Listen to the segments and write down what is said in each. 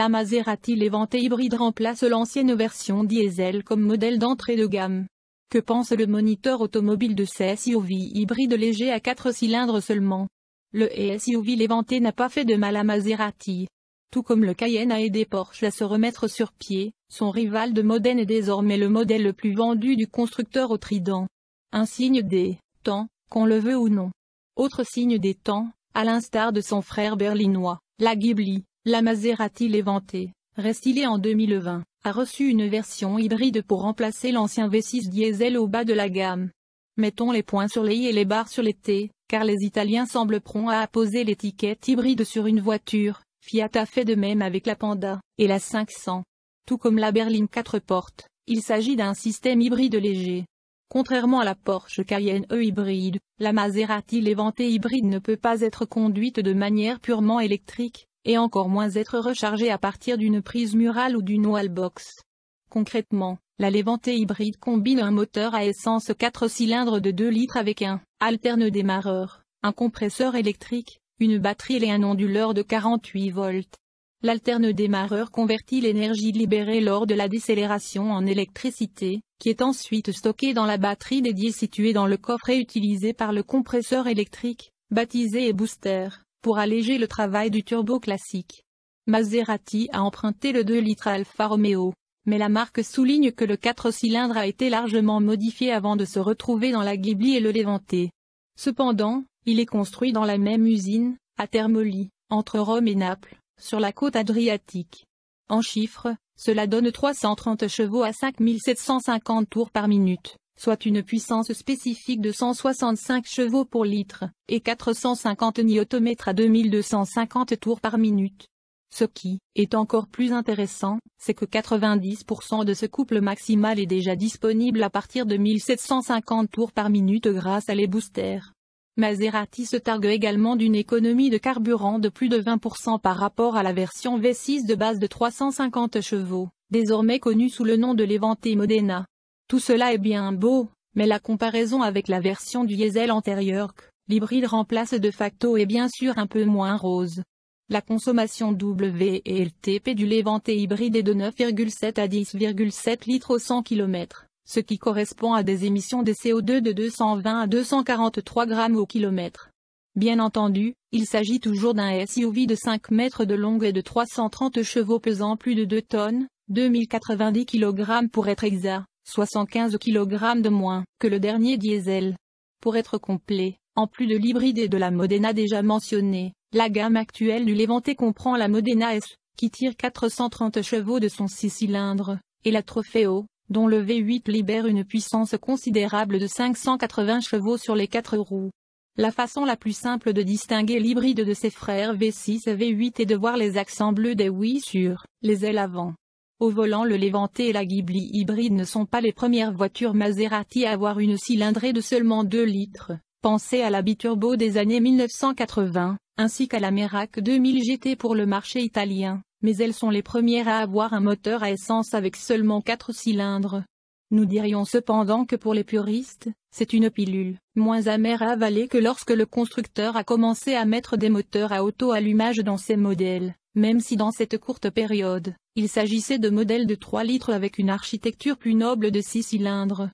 La Maserati Levante hybride remplace l'ancienne version diesel comme modèle d'entrée de gamme. Que pense le moniteur automobile de ces SUV hybride léger à 4 cylindres seulement Le SUV Levante n'a pas fait de mal à Maserati. Tout comme le Cayenne a aidé Porsche à se remettre sur pied, son rival de Modène est désormais le modèle le plus vendu du constructeur au Trident. Un signe des temps, qu'on le veut ou non. Autre signe des temps, à l'instar de son frère berlinois, la Ghibli. La Maserati Levante, restylée en 2020, a reçu une version hybride pour remplacer l'ancien V6 diesel au bas de la gamme. Mettons les points sur les i et les barres sur les t, car les Italiens semblent prompts à apposer l'étiquette hybride sur une voiture, Fiat a fait de même avec la Panda, et la 500. Tout comme la berline 4 portes, il s'agit d'un système hybride léger. Contrairement à la Porsche Cayenne E hybride, la Maserati Levante hybride ne peut pas être conduite de manière purement électrique, et encore moins être rechargé à partir d'une prise murale ou d'une wallbox. Concrètement, la Levante hybride combine un moteur à essence 4 cylindres de 2 litres avec un alterne démarreur, un compresseur électrique, une batterie et un onduleur de 48 volts. L'alterne démarreur convertit l'énergie libérée lors de la décélération en électricité, qui est ensuite stockée dans la batterie dédiée située dans le coffre et utilisée par le compresseur électrique, baptisé et booster pour alléger le travail du turbo classique. Maserati a emprunté le 2 litres Alfa Romeo, mais la marque souligne que le 4 cylindres a été largement modifié avant de se retrouver dans la Ghibli et le Léventé. Cependant, il est construit dans la même usine, à Termoli, entre Rome et Naples, sur la côte adriatique. En chiffres, cela donne 330 chevaux à 5750 tours par minute soit une puissance spécifique de 165 chevaux pour litre, et 450 Nm à 2250 tours par minute. Ce qui est encore plus intéressant, c'est que 90% de ce couple maximal est déjà disponible à partir de 1750 tours par minute grâce à les boosters. Maserati se targue également d'une économie de carburant de plus de 20% par rapport à la version V6 de base de 350 chevaux, désormais connue sous le nom de Levante Modena. Tout cela est bien beau, mais la comparaison avec la version du diesel antérieur, que l'hybride remplace de facto est bien sûr un peu moins rose. La consommation WLTP du Levante hybride est de 9,7 à 10,7 litres au 100 km, ce qui correspond à des émissions de CO2 de 220 à 243 grammes au kilomètre. Bien entendu, il s'agit toujours d'un SUV de 5 mètres de longue et de 330 chevaux pesant plus de 2 tonnes, 2090 kg pour être exact. 75 kg de moins que le dernier diesel. Pour être complet, en plus de l'hybride et de la Modena déjà mentionnée, la gamme actuelle du Levante comprend la Modena S, qui tire 430 chevaux de son 6 cylindres, et la Trofeo, dont le V8 libère une puissance considérable de 580 chevaux sur les quatre roues. La façon la plus simple de distinguer l'hybride de ses frères V6 et V8 est de voir les accents bleus des oui sur les ailes avant. Au volant le Levante et la Ghibli hybride ne sont pas les premières voitures Maserati à avoir une cylindrée de seulement 2 litres, pensez à la biturbo des années 1980, ainsi qu'à la Merak 2000 GT pour le marché italien, mais elles sont les premières à avoir un moteur à essence avec seulement 4 cylindres. Nous dirions cependant que pour les puristes, c'est une pilule, moins amère à avaler que lorsque le constructeur a commencé à mettre des moteurs à auto-allumage dans ses modèles même si dans cette courte période, il s'agissait de modèles de 3 litres avec une architecture plus noble de 6 cylindres.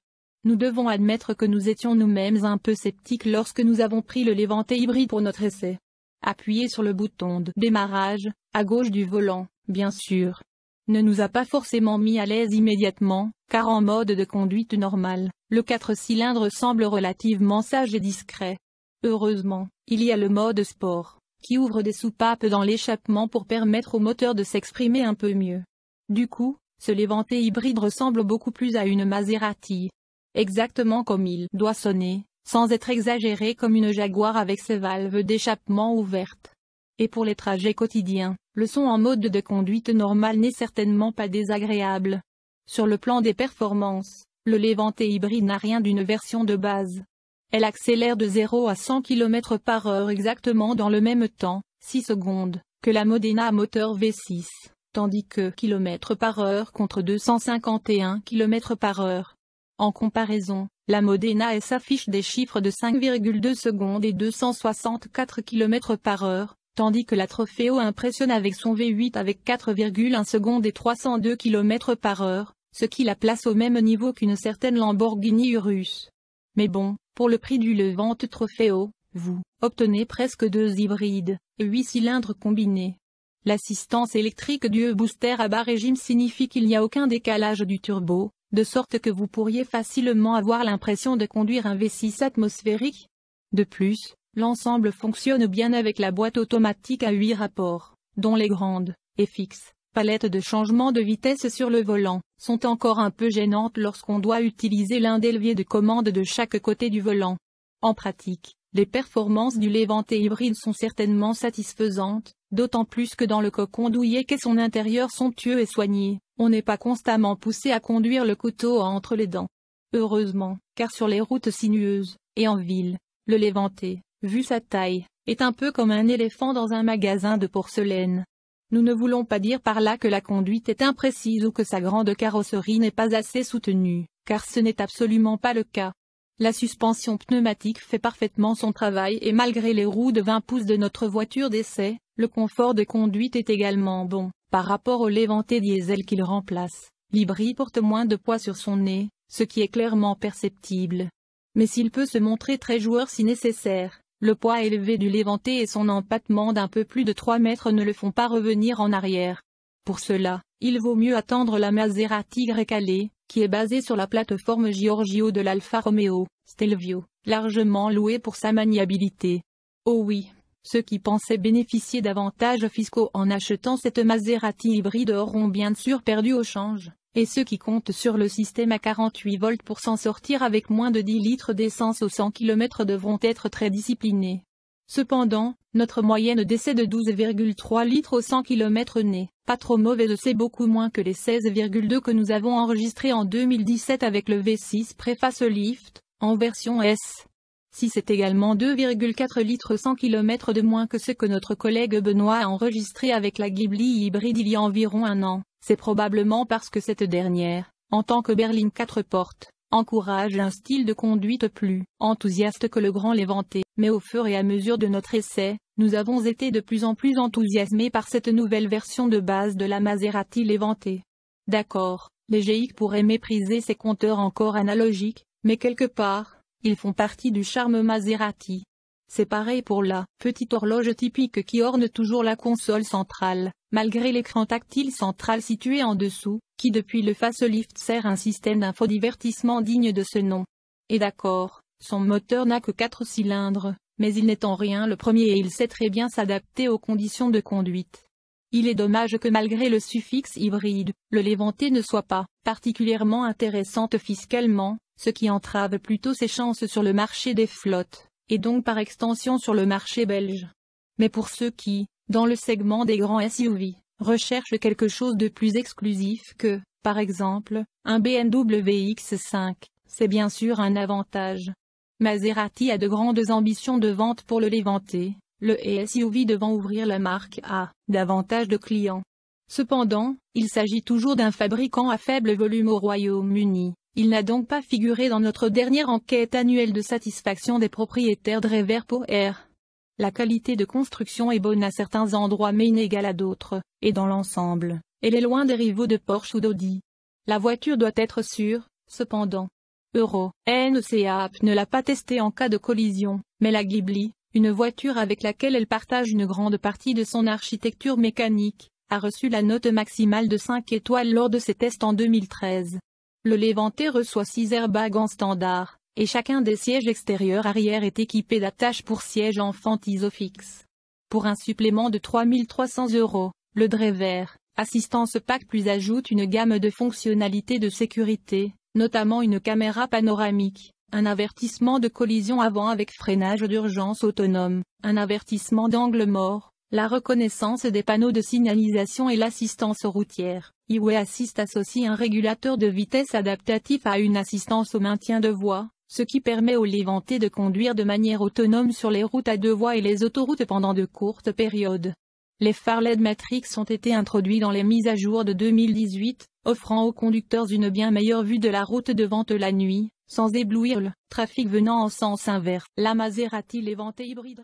Nous devons admettre que nous étions nous-mêmes un peu sceptiques lorsque nous avons pris le Levante hybride pour notre essai. Appuyez sur le bouton de démarrage, à gauche du volant, bien sûr. Ne nous a pas forcément mis à l'aise immédiatement, car en mode de conduite normale, le 4 cylindres semble relativement sage et discret. Heureusement, il y a le mode sport qui ouvre des soupapes dans l'échappement pour permettre au moteur de s'exprimer un peu mieux. Du coup, ce Levante hybride ressemble beaucoup plus à une Maserati. Exactement comme il doit sonner, sans être exagéré comme une Jaguar avec ses valves d'échappement ouvertes. Et pour les trajets quotidiens, le son en mode de conduite normal n'est certainement pas désagréable. Sur le plan des performances, le Levante hybride n'a rien d'une version de base. Elle accélère de 0 à 100 km par heure exactement dans le même temps, 6 secondes, que la Modena à moteur V6, tandis que km par heure contre 251 km par heure. En comparaison, la Modena S affiche des chiffres de 5,2 secondes et 264 km par heure, tandis que la Trofeo impressionne avec son V8 avec 4,1 secondes et 302 km par heure, ce qui la place au même niveau qu'une certaine Lamborghini Urus. Mais bon, pour le prix du Levante Trofeo, vous obtenez presque deux hybrides, et huit cylindres combinés. L'assistance électrique du e-booster à bas régime signifie qu'il n'y a aucun décalage du turbo, de sorte que vous pourriez facilement avoir l'impression de conduire un V6 atmosphérique. De plus, l'ensemble fonctionne bien avec la boîte automatique à 8 rapports, dont les grandes, et fixes, palettes de changement de vitesse sur le volant, sont encore un peu gênantes lorsqu'on doit utiliser l'un des leviers de commande de chaque côté du volant. En pratique, les performances du Léventé hybride sont certainement satisfaisantes, d'autant plus que dans le cocon douillet qu'est son intérieur somptueux et soigné, on n'est pas constamment poussé à conduire le couteau entre les dents. Heureusement, car sur les routes sinueuses, et en ville, le Levante, vu sa taille, est un peu comme un éléphant dans un magasin de porcelaine. Nous ne voulons pas dire par là que la conduite est imprécise ou que sa grande carrosserie n'est pas assez soutenue, car ce n'est absolument pas le cas. La suspension pneumatique fait parfaitement son travail et malgré les roues de 20 pouces de notre voiture d'essai, le confort de conduite est également bon. Par rapport au Léventé diesel qu'il remplace, l'hybride porte moins de poids sur son nez, ce qui est clairement perceptible. Mais s'il peut se montrer très joueur si nécessaire, le poids élevé du Léventé et son empattement d'un peu plus de 3 mètres ne le font pas revenir en arrière. Pour cela, il vaut mieux attendre la Maserati Grecale, qui est basée sur la plateforme Giorgio de l'Alfa Romeo, Stelvio, largement louée pour sa maniabilité. Oh oui, ceux qui pensaient bénéficier d'avantages fiscaux en achetant cette Maserati hybride auront bien sûr perdu au change et ceux qui comptent sur le système à 48 volts pour s'en sortir avec moins de 10 litres d'essence aux 100 km devront être très disciplinés. Cependant, notre moyenne d'essai de 12,3 litres au 100 km n'est pas trop mauvaise, c'est beaucoup moins que les 16,2 que nous avons enregistrés en 2017 avec le V6 Préface Lift, en version S. Si c'est également 2,4 litres 100 km de moins que ce que notre collègue Benoît a enregistré avec la Ghibli hybride il y a environ un an, c'est probablement parce que cette dernière, en tant que berline 4 portes, encourage un style de conduite plus enthousiaste que le grand Levante. mais au fur et à mesure de notre essai, nous avons été de plus en plus enthousiasmés par cette nouvelle version de base de la Maserati Levante. D'accord, les GX pourraient mépriser ces compteurs encore analogiques, mais quelque part, ils font partie du charme Maserati. C'est pareil pour la petite horloge typique qui orne toujours la console centrale, malgré l'écran tactile central situé en dessous, qui depuis le facelift sert un système d'infodivertissement digne de ce nom. Et d'accord, son moteur n'a que 4 cylindres, mais il n'est en rien le premier et il sait très bien s'adapter aux conditions de conduite. Il est dommage que malgré le suffixe hybride, le Léventé ne soit pas particulièrement intéressante fiscalement, ce qui entrave plutôt ses chances sur le marché des flottes, et donc par extension sur le marché belge. Mais pour ceux qui, dans le segment des grands SUV, recherche quelque chose de plus exclusif que, par exemple, un BMW X5, c'est bien sûr un avantage. Maserati a de grandes ambitions de vente pour le Léventé, le SUV devant ouvrir la marque à davantage de clients. Cependant, il s'agit toujours d'un fabricant à faible volume au Royaume-Uni. Il n'a donc pas figuré dans notre dernière enquête annuelle de satisfaction des propriétaires de Air. La qualité de construction est bonne à certains endroits mais inégale à d'autres, et dans l'ensemble, elle est loin des rivaux de Porsche ou d'Audi. La voiture doit être sûre, cependant. Euro NCAP e ne l'a pas testée en cas de collision, mais la Ghibli, une voiture avec laquelle elle partage une grande partie de son architecture mécanique, a reçu la note maximale de 5 étoiles lors de ses tests en 2013. Le Levante reçoit 6 airbags en standard, et chacun des sièges extérieurs arrière est équipé d'attaches pour sièges enfant isofix. Pour un supplément de 3300 euros, le Drever Assistance Pack Plus ajoute une gamme de fonctionnalités de sécurité, notamment une caméra panoramique, un avertissement de collision avant avec freinage d'urgence autonome, un avertissement d'angle mort, la reconnaissance des panneaux de signalisation et l'assistance routière. E-Way Assist associe un régulateur de vitesse adaptatif à une assistance au maintien de voie, ce qui permet aux Levante de conduire de manière autonome sur les routes à deux voies et les autoroutes pendant de courtes périodes. Les phares LED Matrix ont été introduits dans les mises à jour de 2018, offrant aux conducteurs une bien meilleure vue de la route devant eux la nuit, sans éblouir le trafic venant en sens inverse. La Maserati Levante hybride